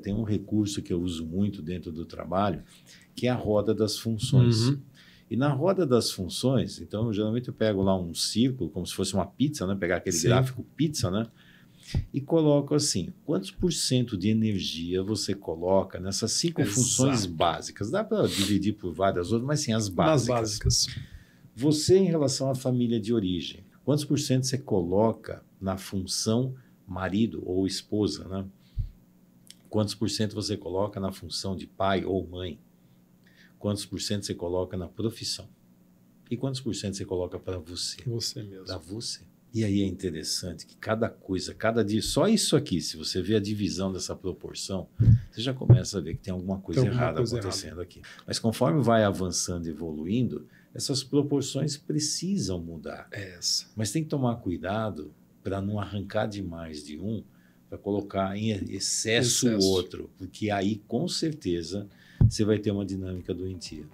tem um recurso que eu uso muito dentro do trabalho, que é a roda das funções. Uhum. E na roda das funções, então eu, geralmente eu pego lá um círculo, como se fosse uma pizza, né? Pegar aquele Sim. gráfico pizza, né? E coloco assim: quantos por cento de energia você coloca nessas cinco Exato. funções básicas? Dá para dividir por várias outras, mas sim, as básicas. Nas básicas. Você, em relação à família de origem, quantos por cento você coloca na função marido ou esposa, né? Quantos por cento você coloca na função de pai ou mãe? Quantos por cento você coloca na profissão? E quantos por cento você coloca para você? Você mesmo. Para você. E aí é interessante que cada coisa, cada dia, só isso aqui, se você vê a divisão dessa proporção, você já começa a ver que tem alguma coisa tem alguma errada coisa acontecendo errada. aqui. Mas conforme vai avançando e evoluindo, essas proporções precisam mudar. É essa. Mas tem que tomar cuidado para não arrancar demais de um para colocar em excesso, o outro, porque aí com certeza você vai ter uma dinâmica doentia.